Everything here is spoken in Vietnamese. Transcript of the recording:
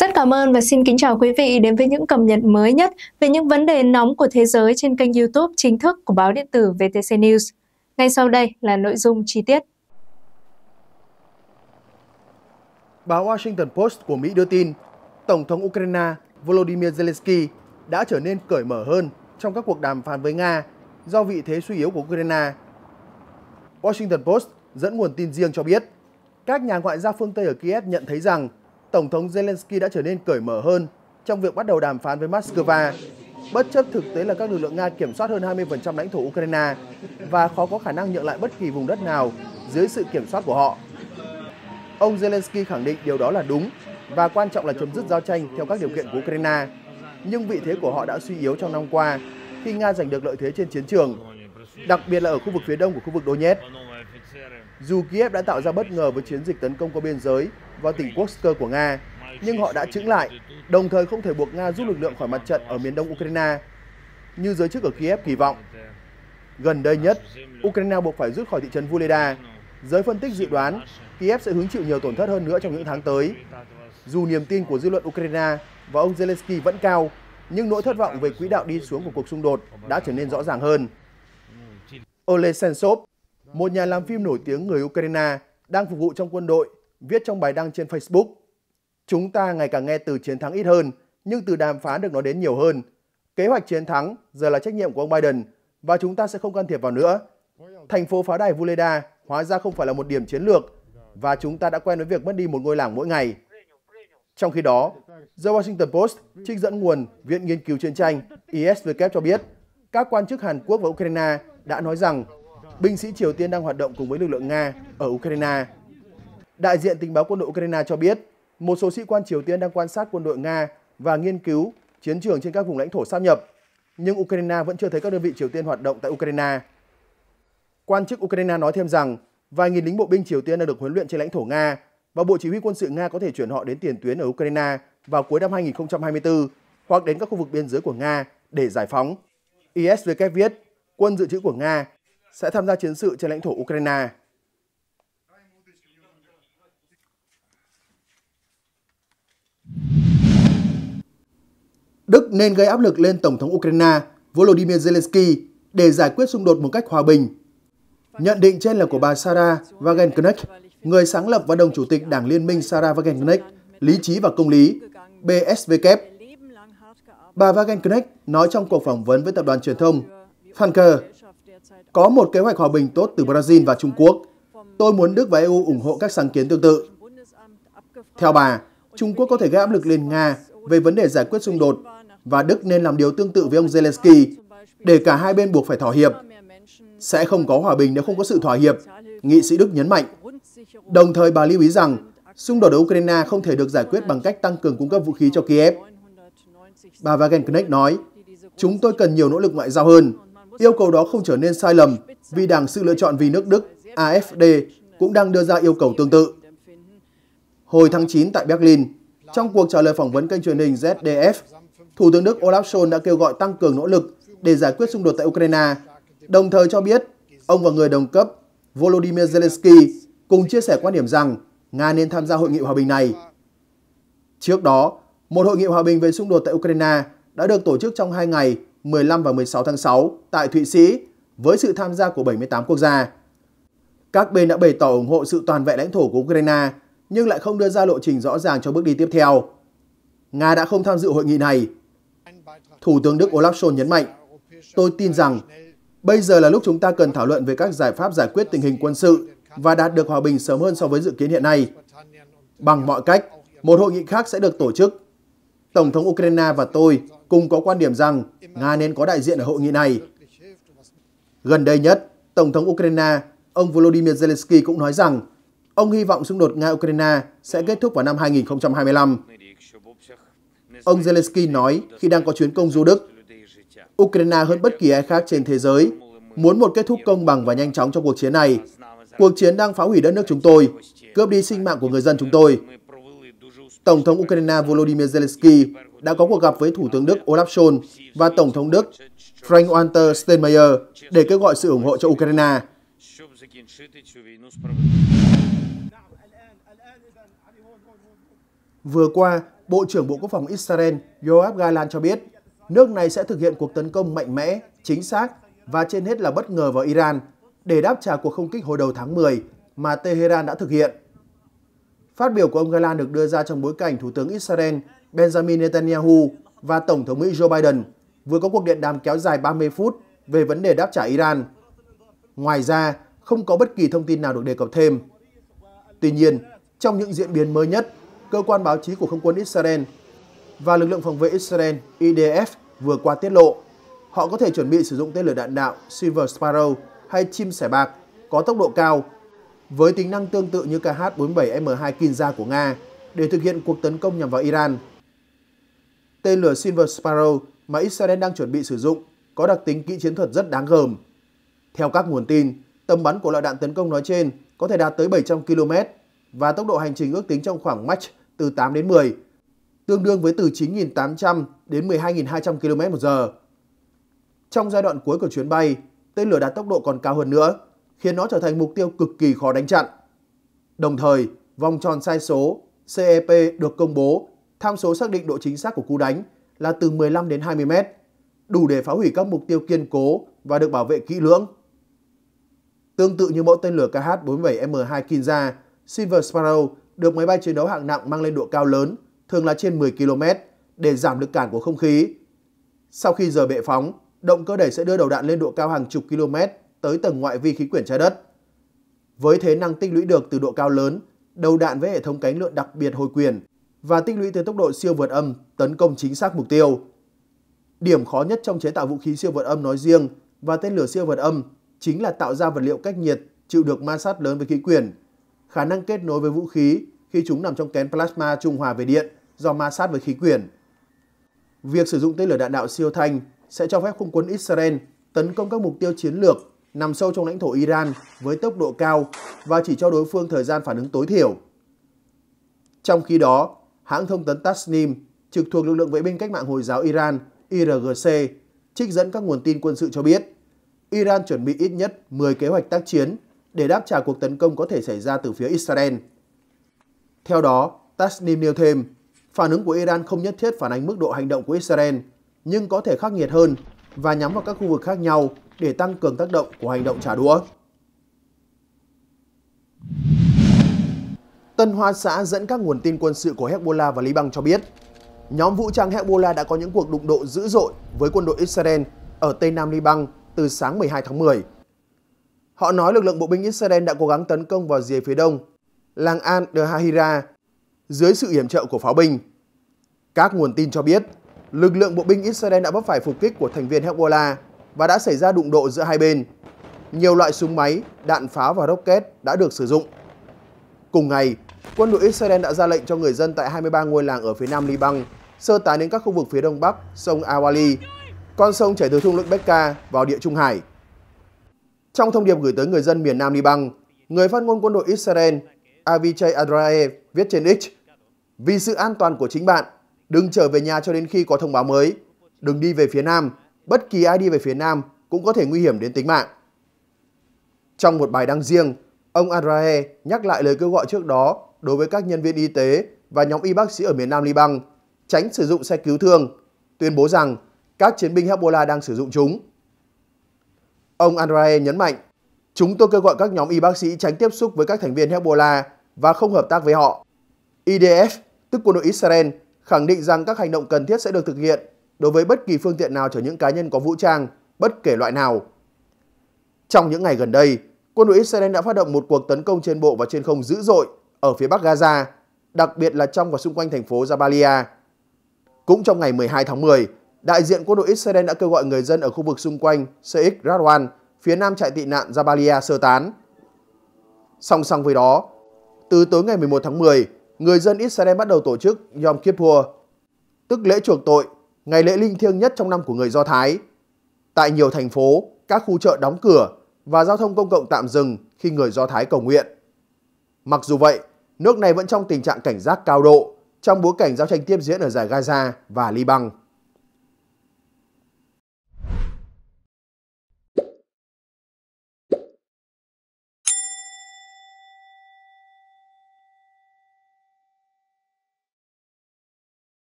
Rất cảm ơn và xin kính chào quý vị đến với những cập nhật mới nhất về những vấn đề nóng của thế giới trên kênh YouTube chính thức của báo điện tử VTC News. Ngay sau đây là nội dung chi tiết. Báo Washington Post của Mỹ đưa tin, Tổng thống Ukraine Volodymyr Zelensky đã trở nên cởi mở hơn trong các cuộc đàm phán với Nga do vị thế suy yếu của Ukraine. Washington Post dẫn nguồn tin riêng cho biết, các nhà ngoại giao phương Tây ở Kiev nhận thấy rằng Tổng thống Zelensky đã trở nên cởi mở hơn trong việc bắt đầu đàm phán với Moscow, bất chấp thực tế là các lực lượng Nga kiểm soát hơn 20% lãnh thổ Ukraine và khó có khả năng nhượng lại bất kỳ vùng đất nào dưới sự kiểm soát của họ. Ông Zelensky khẳng định điều đó là đúng và quan trọng là chấm dứt giao tranh theo các điều kiện của Ukraine. Nhưng vị thế của họ đã suy yếu trong năm qua khi Nga giành được lợi thế trên chiến trường, đặc biệt là ở khu vực phía đông của khu vực Donetsk. Dù Kiev đã tạo ra bất ngờ với chiến dịch tấn công qua biên giới vào tỉnh Kursk của Nga, nhưng họ đã chững lại, đồng thời không thể buộc Nga rút lực lượng khỏi mặt trận ở miền đông Ukraine, như giới chức ở Kiev kỳ vọng. Gần đây nhất, Ukraine buộc phải rút khỏi thị trấn Vuleda. Giới phân tích dự đoán, Kiev sẽ hứng chịu nhiều tổn thất hơn nữa trong những tháng tới. Dù niềm tin của dư luận Ukraine và ông Zelensky vẫn cao, nhưng nỗi thất vọng về quỹ đạo đi xuống của cuộc xung đột đã trở nên rõ ràng hơn. Ole Sensov, một nhà làm phim nổi tiếng người Ukraine đang phục vụ trong quân đội, viết trong bài đăng trên Facebook. Chúng ta ngày càng nghe từ chiến thắng ít hơn, nhưng từ đàm phán được nói đến nhiều hơn. Kế hoạch chiến thắng giờ là trách nhiệm của ông Biden và chúng ta sẽ không can thiệp vào nữa. Thành phố phá đài Vuleda hóa ra không phải là một điểm chiến lược và chúng ta đã quen với việc mất đi một ngôi làng mỗi ngày. Trong khi đó, The Washington Post trích dẫn nguồn Viện Nghiên cứu Chiến tranh ISW cho biết các quan chức Hàn Quốc và Ukraine đã nói rằng binh sĩ Triều Tiên đang hoạt động cùng với lực lượng Nga ở Ukraine. Đại diện tình báo quân đội Ukraine cho biết, một số sĩ quan Triều Tiên đang quan sát quân đội Nga và nghiên cứu chiến trường trên các vùng lãnh thổ sáp nhập, nhưng Ukraine vẫn chưa thấy các đơn vị Triều Tiên hoạt động tại Ukraine. Quan chức Ukraine nói thêm rằng, vài nghìn lính bộ binh Triều Tiên đã được huấn luyện trên lãnh thổ Nga và Bộ Chỉ huy quân sự Nga có thể chuyển họ đến tiền tuyến ở Ukraine vào cuối năm 2024 hoặc đến các khu vực biên giới của Nga để giải phóng. Isvk viết, quân dự trữ của Nga sẽ tham gia chiến sự trên lãnh thổ Ukraine. Đức nên gây áp lực lên Tổng thống Ukraine Volodymyr Zelensky để giải quyết xung đột một cách hòa bình. Nhận định trên là của bà Sarah Wagenknecht, người sáng lập và đồng chủ tịch Đảng Liên minh Sarah Wagenknecht, Lý trí và Công lý, BSVK. Bà Wagenknecht nói trong cuộc phỏng vấn với tập đoàn truyền thông Funker có một kế hoạch hòa bình tốt từ Brazil và Trung Quốc. Tôi muốn Đức và EU ủng hộ các sáng kiến tương tự. Theo bà, Trung Quốc có thể gây áp lực lên Nga về vấn đề giải quyết xung đột và Đức nên làm điều tương tự với ông Zelensky để cả hai bên buộc phải thỏa hiệp. Sẽ không có hòa bình nếu không có sự thỏa hiệp, nghị sĩ Đức nhấn mạnh. Đồng thời bà lưu ý rằng xung đột ở Ukraine không thể được giải quyết bằng cách tăng cường cung cấp vũ khí cho Kiev. Bà Wagenknecht nói, chúng tôi cần nhiều nỗ lực ngoại giao hơn, Yêu cầu đó không trở nên sai lầm vì Đảng Sự Lựa chọn vì nước Đức AFD cũng đang đưa ra yêu cầu tương tự. Hồi tháng 9 tại Berlin, trong cuộc trả lời phỏng vấn kênh truyền hình ZDF, Thủ tướng Đức Olaf Scholz đã kêu gọi tăng cường nỗ lực để giải quyết xung đột tại Ukraine, đồng thời cho biết ông và người đồng cấp Volodymyr Zelensky cùng chia sẻ quan điểm rằng Nga nên tham gia hội nghị hòa bình này. Trước đó, một hội nghị hòa bình về xung đột tại Ukraine đã được tổ chức trong hai ngày 15 và 16 tháng 6 tại Thụy Sĩ với sự tham gia của 78 quốc gia. Các bên đã bày tỏ ủng hộ sự toàn vẹn lãnh thổ của Ukraine nhưng lại không đưa ra lộ trình rõ ràng cho bước đi tiếp theo. Nga đã không tham dự hội nghị này. Thủ tướng Đức Olaf Scholz nhấn mạnh, tôi tin rằng bây giờ là lúc chúng ta cần thảo luận về các giải pháp giải quyết tình hình quân sự và đạt được hòa bình sớm hơn so với dự kiến hiện nay. Bằng mọi cách, một hội nghị khác sẽ được tổ chức Tổng thống Ukraine và tôi cùng có quan điểm rằng Nga nên có đại diện ở hội nghị này. Gần đây nhất, Tổng thống Ukraine, ông Volodymyr Zelensky cũng nói rằng ông hy vọng xung đột Nga-Ukraine sẽ kết thúc vào năm 2025. Ông Zelensky nói khi đang có chuyến công du Đức, Ukraine hơn bất kỳ ai khác trên thế giới muốn một kết thúc công bằng và nhanh chóng trong cuộc chiến này. Cuộc chiến đang phá hủy đất nước chúng tôi, cướp đi sinh mạng của người dân chúng tôi. Tổng thống Ukraine Volodymyr Zelensky đã có cuộc gặp với Thủ tướng Đức Olaf Scholz và Tổng thống Đức Frank-Walter Steinmeier để kêu gọi sự ủng hộ cho Ukraine. Vừa qua, Bộ trưởng Bộ Quốc phòng Israel Yoav Galan cho biết nước này sẽ thực hiện cuộc tấn công mạnh mẽ, chính xác và trên hết là bất ngờ vào Iran để đáp trả cuộc không kích hồi đầu tháng 10 mà Tehran đã thực hiện. Phát biểu của ông Galan được đưa ra trong bối cảnh Thủ tướng Israel Benjamin Netanyahu và Tổng thống Mỹ Joe Biden vừa có cuộc điện đàm kéo dài 30 phút về vấn đề đáp trả Iran. Ngoài ra, không có bất kỳ thông tin nào được đề cập thêm. Tuy nhiên, trong những diễn biến mới nhất, cơ quan báo chí của không quân Israel và lực lượng phòng vệ Israel IDF vừa qua tiết lộ họ có thể chuẩn bị sử dụng tên lửa đạn đạo Silver Sparrow hay chim sẻ bạc có tốc độ cao với tính năng tương tự như KH-47M2 Kinza của Nga để thực hiện cuộc tấn công nhằm vào Iran. Tên lửa Silver Sparrow mà Israel đang chuẩn bị sử dụng có đặc tính kỹ chiến thuật rất đáng gờm. Theo các nguồn tin, tầm bắn của loại đạn tấn công nói trên có thể đạt tới 700 km và tốc độ hành trình ước tính trong khoảng Mach từ 8 đến 10, tương đương với từ 9.800 đến 12.200 km một giờ Trong giai đoạn cuối của chuyến bay, tên lửa đạt tốc độ còn cao hơn nữa, khiến nó trở thành mục tiêu cực kỳ khó đánh chặn. Đồng thời, vòng tròn sai số CEP được công bố, tham số xác định độ chính xác của cú đánh là từ 15 đến 20 mét, đủ để phá hủy các mục tiêu kiên cố và được bảo vệ kỹ lưỡng. Tương tự như mẫu tên lửa KH-47M2 Kinza, Silver Sparrow được máy bay chiến đấu hạng nặng mang lên độ cao lớn, thường là trên 10 km, để giảm lực cản của không khí. Sau khi rời bệ phóng, động cơ đẩy sẽ đưa đầu đạn lên độ cao hàng chục km tới tầng ngoại vi khí quyển trái đất. Với thế năng tích lũy được từ độ cao lớn, đầu đạn với hệ thống cánh lượn đặc biệt hồi quyền và tích lũy tới tốc độ siêu vượt âm tấn công chính xác mục tiêu. Điểm khó nhất trong chế tạo vũ khí siêu vượt âm nói riêng và tên lửa siêu vượt âm chính là tạo ra vật liệu cách nhiệt chịu được ma sát lớn với khí quyển, khả năng kết nối với vũ khí khi chúng nằm trong kén plasma trung hòa về điện do ma sát với khí quyển. Việc sử dụng tên lửa đạn đạo siêu thanh sẽ cho phép không quân Israel tấn công các mục tiêu chiến lược nằm sâu trong lãnh thổ Iran với tốc độ cao và chỉ cho đối phương thời gian phản ứng tối thiểu. Trong khi đó, hãng thông tấn Tasnim trực thuộc lực lượng vệ binh cách mạng Hồi giáo Iran IRGC trích dẫn các nguồn tin quân sự cho biết Iran chuẩn bị ít nhất 10 kế hoạch tác chiến để đáp trả cuộc tấn công có thể xảy ra từ phía Israel. Theo đó, Tasnim nêu thêm, phản ứng của Iran không nhất thiết phản ánh mức độ hành động của Israel, nhưng có thể khắc nghiệt hơn và nhắm vào các khu vực khác nhau để tăng cường tác động của hành động trả đũa. Tân Hoa xã dẫn các nguồn tin quân sự của Hezbollah và Liban cho biết, nhóm vũ trang Hezbollah đã có những cuộc đụng độ dữ dội với quân đội Israel ở Tây Nam Liban từ sáng 12 tháng 10. Họ nói lực lượng bộ binh Israel đã cố gắng tấn công vào rìa phía đông, làng Al de Hahira, dưới sự hiểm trợ của pháo binh. Các nguồn tin cho biết, lực lượng bộ binh Israel đã vấp phải phục kích của thành viên Hezbollah và đã xảy ra đụng độ giữa hai bên. Nhiều loại súng máy, đạn pháo và rocket đã được sử dụng. Cùng ngày, quân đội Israel đã ra lệnh cho người dân tại 23 ngôi làng ở phía nam Liban sơ tán đến các khu vực phía đông bắc sông Awali, con sông chảy từ thung lũng Becca vào địa Trung Hải. Trong thông điệp gửi tới người dân miền nam Liban, người phát ngôn quân đội Israel Avichai Adrae viết trên X, Vì sự an toàn của chính bạn, đừng trở về nhà cho đến khi có thông báo mới, đừng đi về phía nam, bất kỳ ai đi về phía Nam cũng có thể nguy hiểm đến tính mạng. Trong một bài đăng riêng, ông Adrahe nhắc lại lời kêu gọi trước đó đối với các nhân viên y tế và nhóm y bác sĩ ở miền Nam Liban tránh sử dụng xe cứu thương, tuyên bố rằng các chiến binh Hezbollah đang sử dụng chúng. Ông Andrae nhấn mạnh, chúng tôi kêu gọi các nhóm y bác sĩ tránh tiếp xúc với các thành viên Hezbollah và không hợp tác với họ. IDF, tức quân đội Israel, khẳng định rằng các hành động cần thiết sẽ được thực hiện đối với bất kỳ phương tiện nào chở những cá nhân có vũ trang, bất kể loại nào. Trong những ngày gần đây, quân đội Israel đã phát động một cuộc tấn công trên bộ và trên không dữ dội ở phía bắc Gaza, đặc biệt là trong và xung quanh thành phố Jabalia. Cũng trong ngày 12 tháng 10, đại diện quân đội Israel đã kêu gọi người dân ở khu vực xung quanh Sheikh Radwan, phía nam trại tị nạn Jabalia sơ tán. Song song với đó, từ tối ngày 11 tháng 10, người dân Israel bắt đầu tổ chức Yom Kippur, tức lễ chuộc tội ngày lễ linh thiêng nhất trong năm của người Do Thái. Tại nhiều thành phố, các khu chợ đóng cửa và giao thông công cộng tạm dừng khi người Do Thái cầu nguyện. Mặc dù vậy, nước này vẫn trong tình trạng cảnh giác cao độ trong bối cảnh giao tranh tiếp diễn ở giải Gaza và Liban.